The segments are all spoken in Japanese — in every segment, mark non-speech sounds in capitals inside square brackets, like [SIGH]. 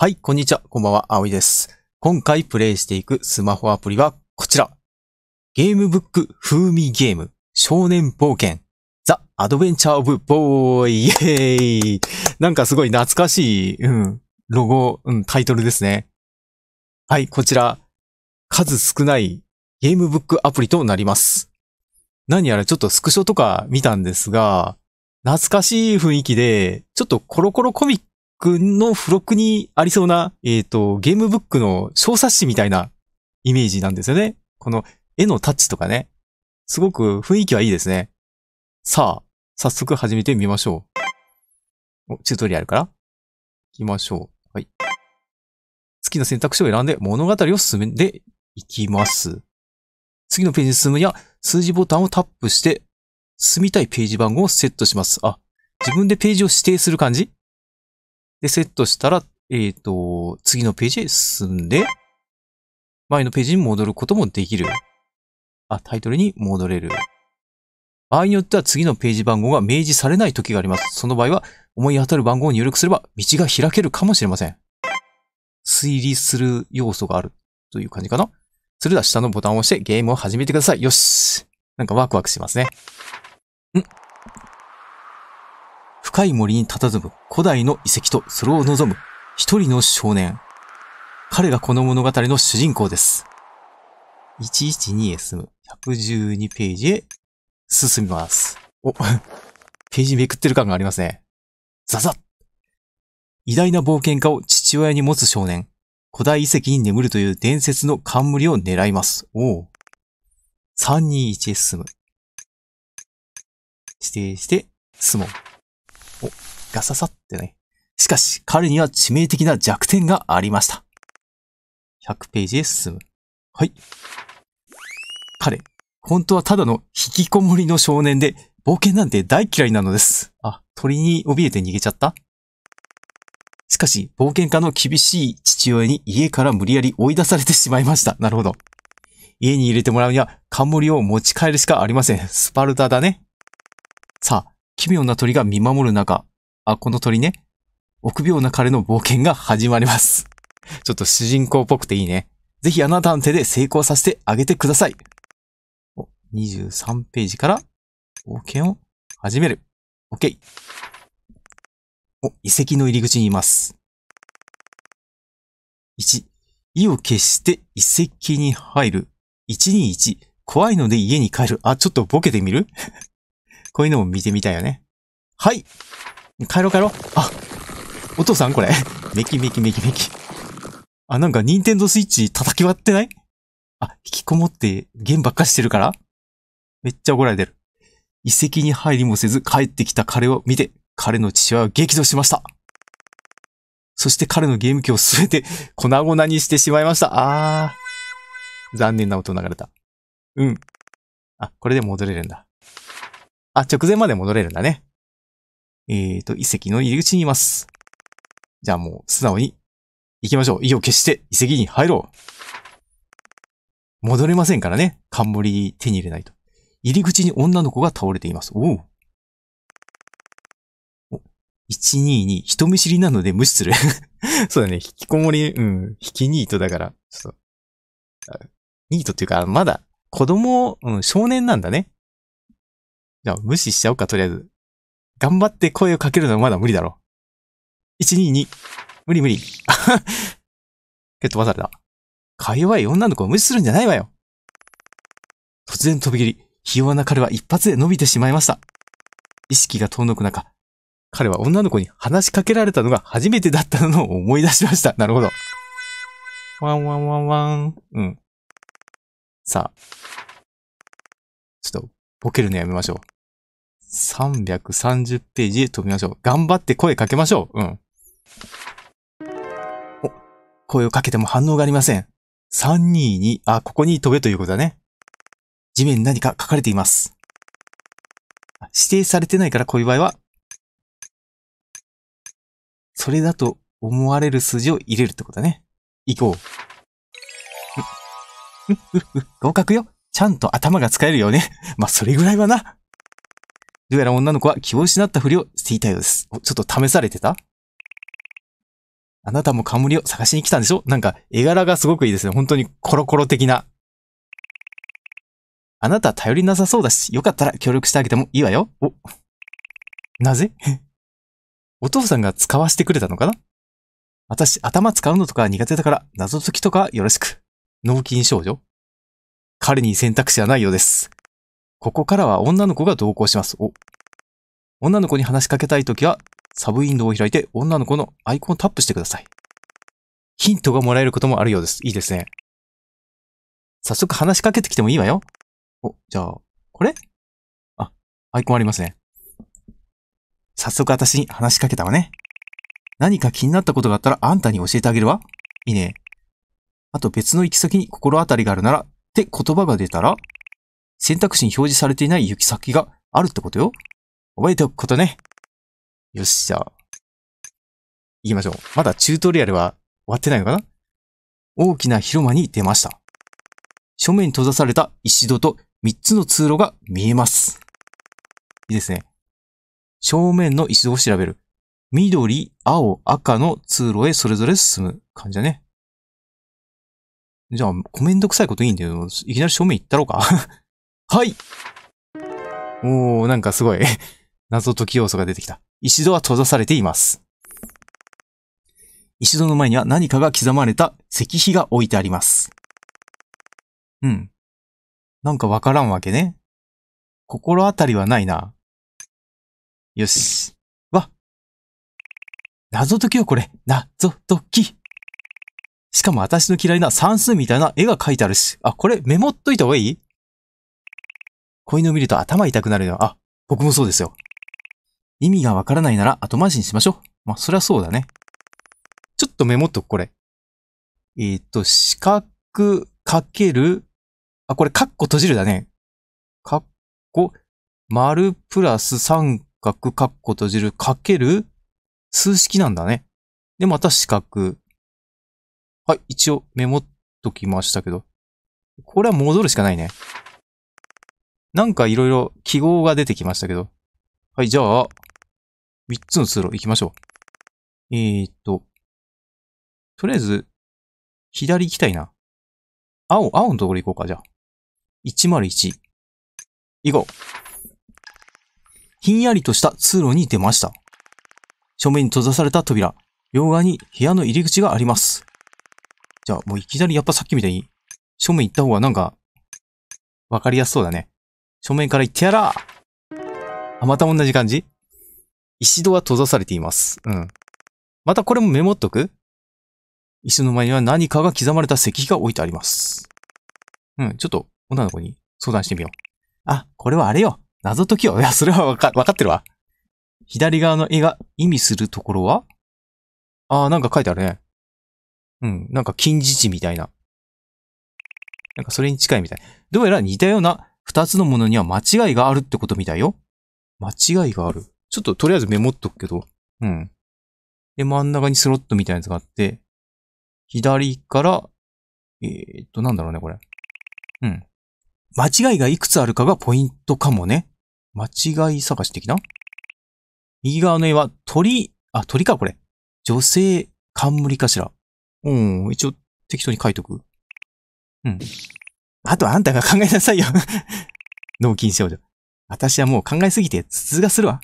はい、こんにちは。こんばんは。いです。今回プレイしていくスマホアプリはこちら。ゲームブック風味ゲーム少年冒険ザ・アドベンチャー・オブ・ボーイイェーイなんかすごい懐かしい、うん、ロゴ、うん、タイトルですね。はい、こちら、数少ないゲームブックアプリとなります。何やらちょっとスクショとか見たんですが、懐かしい雰囲気で、ちょっとコロコロコミッククの付録にありそうな、えっ、ー、と、ゲームブックの小冊子みたいなイメージなんですよね。この絵のタッチとかね。すごく雰囲気はいいですね。さあ、早速始めてみましょう。お、チュートリアルから行きましょう。はい。好きな選択肢を選んで物語を進んでいきます。次のページに進むや数字ボタンをタップして進みたいページ番号をセットします。あ、自分でページを指定する感じで、セットしたら、えっ、ー、と、次のページへ進んで、前のページに戻ることもできる。あ、タイトルに戻れる。場合によっては次のページ番号が明示されない時があります。その場合は思い当たる番号を入力すれば道が開けるかもしれません。推理する要素があるという感じかな。それでは下のボタンを押してゲームを始めてください。よし。なんかワクワクしますね。ん深い森に佇む古代の遺跡とそれを望む一人の少年。彼がこの物語の主人公です。112へ進む。112ページへ進みます。お、[LAUGHS] ページめくってる感がありますね。ザザッ偉大な冒険家を父親に持つ少年。古代遺跡に眠るという伝説の冠を狙います。おう。321へ進む。指定して、進もう。お、ガササってね。しかし、彼には致命的な弱点がありました。100ページへ進む。はい。彼、本当はただの引きこもりの少年で、冒険なんて大嫌いなのです。あ、鳥に怯えて逃げちゃったしかし、冒険家の厳しい父親に家から無理やり追い出されてしまいました。なるほど。家に入れてもらうには、冠を持ち帰るしかありません。スパルタだね。奇妙な鳥が見守る中、あ、この鳥ね、臆病な彼の冒険が始まります。[LAUGHS] ちょっと主人公っぽくていいね。ぜひあなたの手で成功させてあげてください。23ページから冒険を始める。OK。お、遺跡の入り口にいます。1、意を決して遺跡に入る。121、怖いので家に帰る。あ、ちょっとボケてみるこういうのも見てみたいよね。はい。帰ろう帰ろう。あ、お父さんこれ。[LAUGHS] メキメキメキメキ。あ、なんかニンテンドスイッチ叩き割ってないあ、引きこもってゲームばっかしてるからめっちゃ怒られてる。遺跡に入りもせず帰ってきた彼を見て、彼の父親は激怒しました。そして彼のゲーム機をすべて [LAUGHS] 粉々にしてしまいました。あー。残念な音流れた。うん。あ、これで戻れるんだ。あ、直前まで戻れるんだね。えーと、遺跡の入り口にいます。じゃあもう、素直に、行きましょう。意を決して遺跡に入ろう。戻れませんからね。冠手に入れないと。入り口に女の子が倒れています。おう。122、人見知りなので無視する [LAUGHS] そうだね、引きこもり、うん、引きニートだから、ちょっと、ニートっていうか、まだ、子供、うん、少年なんだね。無視しちゃおうか、とりあえず。頑張って声をかけるのはまだ無理だろ。122。無理無理。[LAUGHS] 蹴っ飛ばされた。か弱い女の子を無視するんじゃないわよ。突然飛び切り、ひ弱な彼は一発で伸びてしまいました。意識が遠のく中、彼は女の子に話しかけられたのが初めてだったのを思い出しました。なるほど。ワンワンワンワン。うん。さあ。ちょっと、ボケるのやめましょう。330ページで飛びましょう。頑張って声かけましょう。うん。お、声をかけても反応がありません。322、あ、ここに飛べということだね。地面に何か書かれています。指定されてないからこういう場合は、それだと思われる数字を入れるってことだね。行こう。合格よ。ちゃんと頭が使えるよね。まあ、それぐらいはな。どうやら女の子は気を失ったふりをしていたようです。ちょっと試されてたあなたも冠を探しに来たんでしょなんか絵柄がすごくいいですね。本当にコロコロ的な。あなた頼りなさそうだし、よかったら協力してあげてもいいわよ。お。なぜ [LAUGHS] お父さんが使わせてくれたのかな私、頭使うのとか苦手だから、謎解きとかよろしく。脳筋少女彼に選択肢はないようです。ここからは女の子が同行します。お。女の子に話しかけたいときは、サブウィンドウを開いて女の子のアイコンをタップしてください。ヒントがもらえることもあるようです。いいですね。早速話しかけてきてもいいわよ。お、じゃあ、これあ、アイコンありますね。早速私に話しかけたわね。何か気になったことがあったらあんたに教えてあげるわ。いいね。あと別の行き先に心当たりがあるならって言葉が出たら、選択肢に表示されていない行き先があるってことよ。覚えておくことね。よっしゃ。行きましょう。まだチュートリアルは終わってないのかな大きな広間に出ました。正面に閉ざされた石戸と3つの通路が見えます。いいですね。正面の石戸を調べる。緑、青、赤の通路へそれぞれ進む感じだね。じゃあ、コメント臭いこといいんだよ。いきなり正面行ったろうかはいおー、なんかすごい [LAUGHS] 謎解き要素が出てきた。石戸は閉ざされています。石戸の前には何かが刻まれた石碑が置いてあります。うん。なんかわからんわけね。心当たりはないな。よし。わ謎解きよ、これ。謎解き。しかも私の嫌いな算数みたいな絵が描いてあるし。あ、これメモっといた方がいいこういうを見ると頭痛くなるよ。あ、僕もそうですよ。意味がわからないなら後回しにしましょう。まあ、そりゃそうだね。ちょっとメモっとく、これ。えっ、と、四角かける、あ、これ、カッコ閉じるだね。カッコ、丸プラス三角、カッコ閉じる、かける、数式なんだね。で、また四角。はい、一応メモっときましたけど。これは戻るしかないね。なんかいろいろ記号が出てきましたけど。はい、じゃあ、3つの通路行きましょう。えー、っと、とりあえず、左行きたいな。青、青のところ行こうか、じゃあ。101。行こう。ひんやりとした通路に出ました。正面に閉ざされた扉。両側に部屋の入り口があります。じゃあ、もういきなりやっぱさっきみたいに、正面行った方がなんか、わかりやすそうだね。正面から行ってやらあ、また同じ感じ石戸は閉ざされています。うん。またこれもメモっとく石の前には何かが刻まれた石碑が置いてあります。うん、ちょっと女の子に相談してみよう。あ、これはあれよ。謎解きよ。いや、それはわか、わかってるわ。左側の絵が意味するところはあー、なんか書いてあるね。うん、なんか近似値みたいな。なんかそれに近いみたい。どうやら似たような二つのものには間違いがあるってことみたいよ。間違いがある。ちょっととりあえずメモっとくけど。うん。で、真ん中にスロットみたいなやつがあって、左から、えー、っと、なんだろうね、これ。うん。間違いがいくつあるかがポイントかもね。間違い探し的な右側の絵は鳥、あ、鳥か、これ。女性、冠かしら。うん、一応適当に書いとく。うん。あとあんたが考えなさいよ [LAUGHS] 脳筋少女。私はもう考えすぎて頭痛がするわ。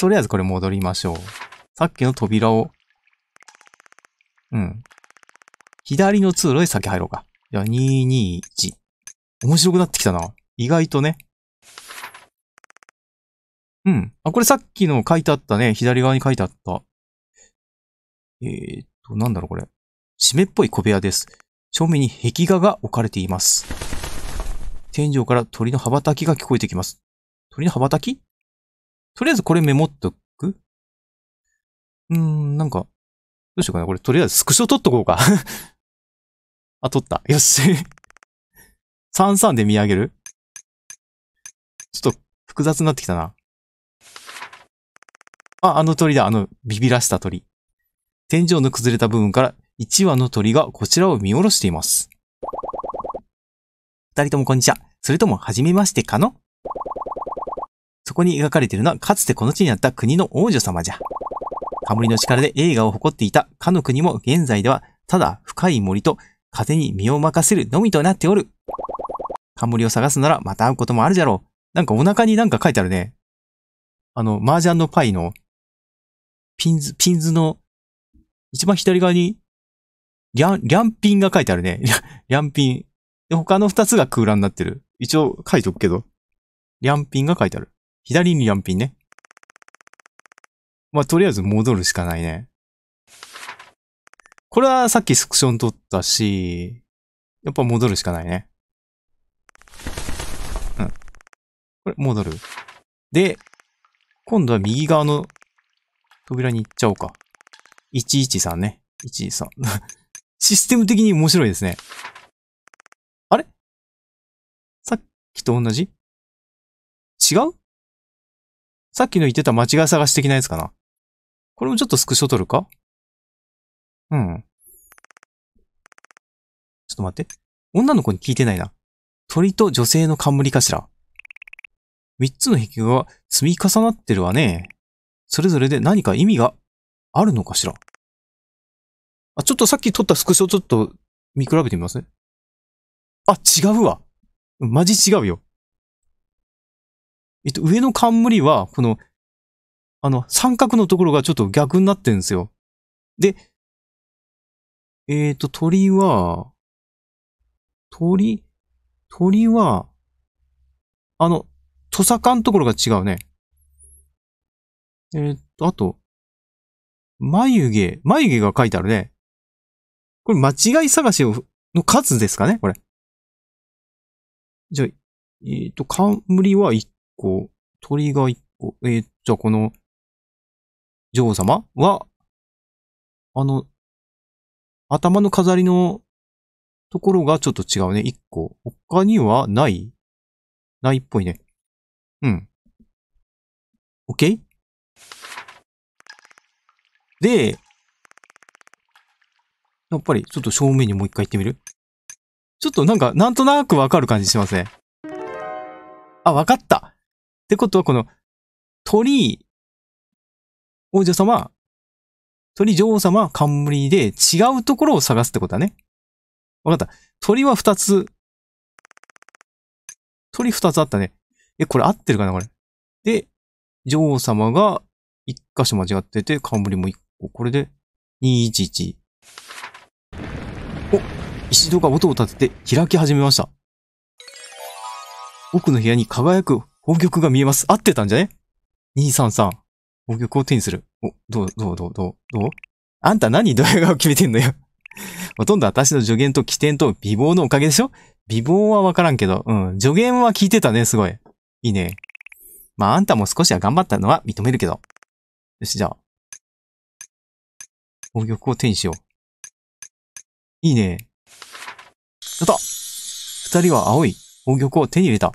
とりあえずこれ戻りましょう。さっきの扉を、うん。左の通路で先入ろうか。じゃあ、221。面白くなってきたな。意外とね。うん。あ、これさっきの書いてあったね。左側に書いてあった。えー、っと、なんだろうこれ。締めっぽい小部屋です。正面に壁画が置かれています。天井から鳥の羽ばたきが聞こえてきます。鳥の羽ばたきとりあえずこれメモっとくうーん、なんか、どうしようかな。これとりあえずスクショ撮っとこうか [LAUGHS] あ、撮った。よし33 [LAUGHS] で見上げるちょっと複雑になってきたな。あ、あの鳥だ。あの、ビビらした鳥。天井の崩れた部分から1羽の鳥がこちらを見下ろしています。二人ともこんにちは。それとも、はじめましてかのそこに描かれているのは、かつてこの地にあった国の王女様じゃ。冠の力で映画を誇っていたかの国も現在では、ただ深い森と風に身を任せるのみとなっておる。冠を探すならまた会うこともあるじゃろう。なんかお腹になんか書いてあるね。あの、麻雀のパイの、ピンズ、ピンズの、一番左側にリャン、リャンピンが書いてあるね。リ [LAUGHS] ャンピン。で、他の二つが空欄になってる。一応書いとくけど。リャンピンが書いてある。左にリャンピンね。まあ、とりあえず戻るしかないね。これはさっきスクション撮ったし、やっぱ戻るしかないね。うん。これ、戻る。で、今度は右側の扉に行っちゃおうか。113ね。113。システム的に面白いですね。あれさっきと同じ違うさっきの言ってた間違い探し的なやつかなこれもちょっとスクショ取るかうん。ちょっと待って。女の子に聞いてないな。鳥と女性の冠かしら。三つの壁画が積み重なってるわね。それぞれで何か意味があるのかしらあ、ちょっとさっき撮ったスクショちょっと見比べてみますね。あ、違うわ。マジ違うよ。えっと、上の冠は、この、あの、三角のところがちょっと逆になってるんですよ。で、えっ、ー、と、鳥は、鳥、鳥は、あの、トサカのところが違うね。えっ、ー、と、あと、眉毛、眉毛が書いてあるね。これ間違い探しの数ですかねこれ。じゃあ、えっ、ー、と、冠は1個、鳥が1個、えー、じゃあこの、女王様は、あの、頭の飾りのところがちょっと違うね。1個。他にはないないっぽいね。うん。OK? で、やっぱり、ちょっと正面にもう一回行ってみるちょっとなんか、なんとなくわかる感じしますね。あ、わかったってことは、この、鳥王女様、鳥女王様、冠で違うところを探すってことだね。わかった。鳥は二つ。鳥二つあったね。え、これ合ってるかなこれ。で、女王様が一箇所間違ってて、冠も一個。これで、211。石戸が音を立てて開き始めました。奥の部屋に輝く宝玉が見えます。合ってたんじゃね ?233。宝玉を手にする。お、どう、どう、どう、どう、どうあんた何ドヤ顔決めてんのよ [LAUGHS] ほとんど私の助言と起点と美貌のおかげでしょ美貌はわからんけど、うん。助言は聞いてたね、すごい。いいね。まあ、あんたも少しは頑張ったのは認めるけど。よし、じゃあ。宝玉を手にしよう。いいね。やった二人は青い宝玉を手に入れた。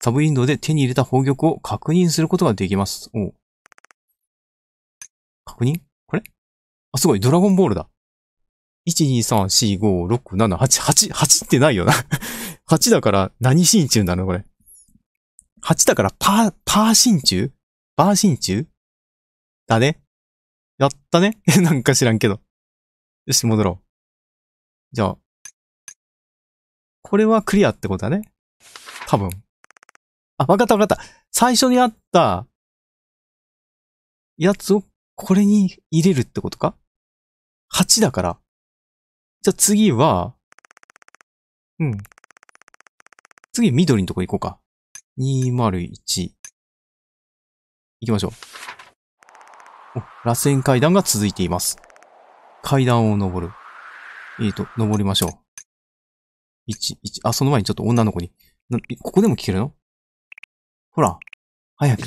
サブウィンドウで手に入れた宝玉を確認することができます。お確認これあ、すごい、ドラゴンボールだ。1,2,3,4,5,6,7,8,8 8ってないよな8 [LAUGHS] だから何真鍮なのこれ。8だからパー、パー真鍮バー真鍮だね。やったね [LAUGHS] なんか知らんけど。よし、戻ろう。じゃあ、これはクリアってことだね。多分。あ、わかったわかった。最初にあった、やつをこれに入れるってことか ?8 だから。じゃあ次は、うん。次緑のとこ行こうか。201。行きましょう。螺旋階段が続いています。階段を登る。えっ、ー、と、登りましょう。一、一、あ、その前にちょっと女の子に。な、ここでも聞けるのほら、早く。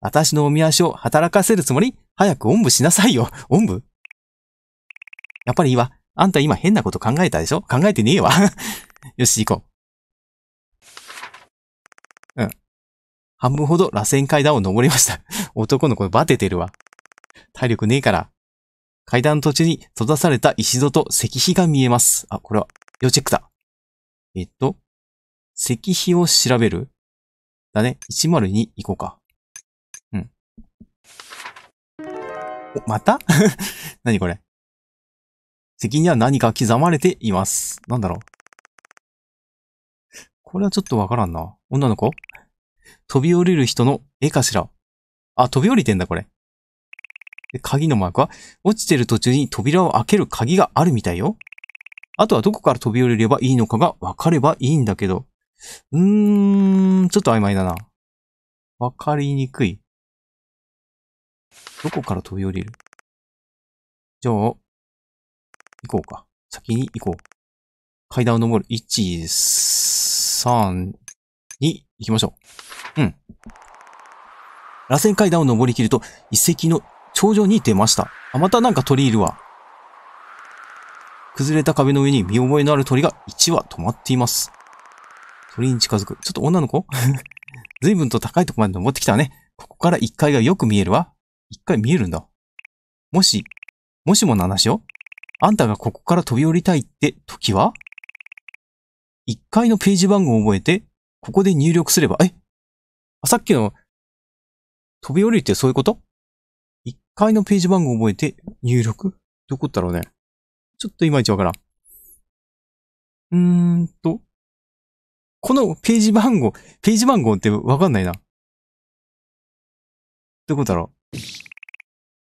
私のおみ足を働かせるつもり早くおんぶしなさいよ。おんぶやっぱりいいわ。あんた今変なこと考えたでしょ考えてねえわ。[LAUGHS] よし、行こう。うん。半分ほど螺旋階段を登りました。[LAUGHS] 男の子バテてるわ。体力ねえから。階段の途中に閉ざされた石戸と石碑が見えます。あ、これは、要チェックだ。えっと、石碑を調べるだね。102行こうか。うん。お、また [LAUGHS] 何これ石には何か刻まれています。なんだろうこれはちょっとわからんな。女の子飛び降りる人の絵かしらあ、飛び降りてんだ、これ。で、鍵のマークは落ちてる途中に扉を開ける鍵があるみたいよ。あとはどこから飛び降りればいいのかがわかればいいんだけど。うーん、ちょっと曖昧だな。分かりにくい。どこから飛び降りるじゃあ、行こうか。先に行こう。階段を登る。1、3、2、行きましょう。うん。螺旋階段を登りきると、遺跡の頂上に出ました。あ、またなんかり入るわ。崩れた壁の上に見覚えのある鳥が1羽止まっています。鳥に近づく。ちょっと女の子 [LAUGHS] 随分と高いとこまで登ってきたね。ここから1階がよく見えるわ。1階見えるんだ。もし、もしもの話よ。あんたがここから飛び降りたいって時は ?1 階のページ番号を覚えて、ここで入力すれば、えさっきの、飛び降りるってそういうこと ?1 階のページ番号を覚えて入力どこだろうね。ちょっといまいちわからん。うーんと。このページ番号、ページ番号ってわかんないな。どこだろう。い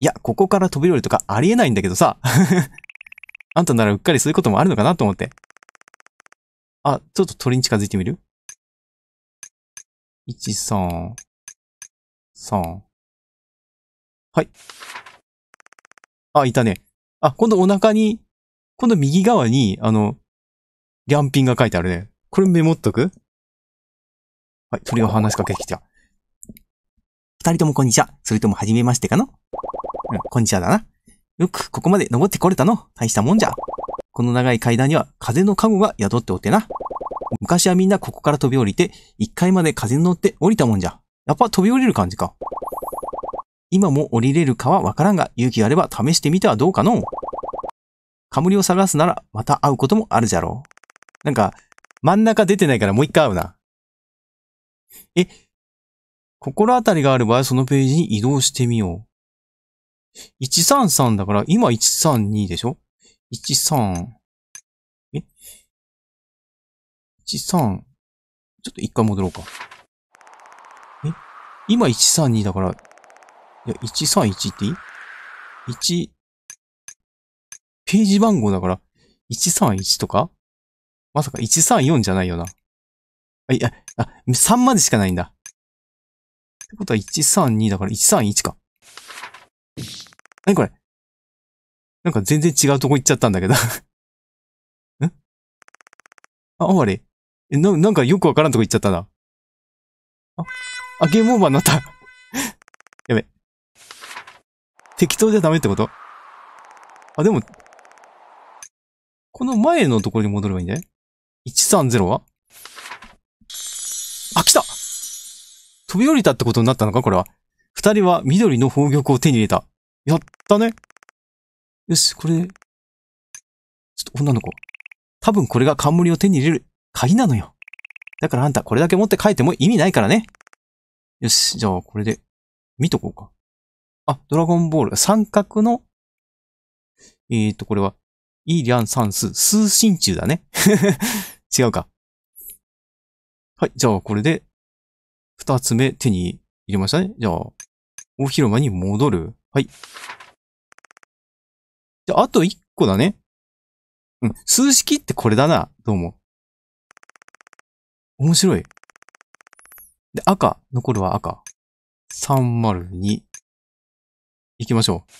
や、ここから飛び降りとかありえないんだけどさ。[LAUGHS] あんたならうっかりそういうこともあるのかなと思って。あ、ちょっと鳥に近づいてみる ?1、3、3。はい。あ、いたね。あ、今度お腹にこの右側に、あの、ギャンピンが書いてあるね。これメモっとくはい、鳥が話しかけてきた。二人ともこんにちは。それともはじめましてかのうん、こんにちはだな。よく、ここまで登ってこれたの。大したもんじゃ。この長い階段には風の加護が宿っておってな。昔はみんなここから飛び降りて、一階まで風に乗って降りたもんじゃ。やっぱ飛び降りる感じか。今も降りれるかはわからんが、勇気があれば試してみてはどうかの。リを探すなら、また会うこともあるじゃろう。なんか、真ん中出てないからもう一回会うな。え、心当たりがある場合、そのページに移動してみよう。133だから、今132でしょ ?13、え ?13、ちょっと一回戻ろうか。え今132だから、いや、131っていいページ番号だから、131とかまさか134じゃないよな。あ、いや、あ、3までしかないんだ。ってことは132だから131か。何これなんか全然違うとこ行っちゃったんだけどん。[LAUGHS] あ、終わり。え、な、なんかよくわからんとこ行っちゃったな。あ、あ、ゲームオーバーになった [LAUGHS] やべ。適当じゃダメってことあ、でも、この前のところに戻ればいいんだね。?130 はあ、来た飛び降りたってことになったのかこれは。二人は緑の宝玉を手に入れた。やったね。よし、これで、ちょっと女の子。多分これが冠を手に入れる鍵なのよ。だからあんたこれだけ持って帰っても意味ないからね。よし、じゃあこれで見とこうか。あ、ドラゴンボール。三角の、えーと、これはリアン算数進中だね。[LAUGHS] 違うか。はい、じゃあこれで、二つ目手に入れましたね。じゃあ、大広間に戻る。はい。じゃあ、あと一個だね。うん、数式ってこれだな。どうも。面白い。で、赤。残るは赤。302。行きましょう。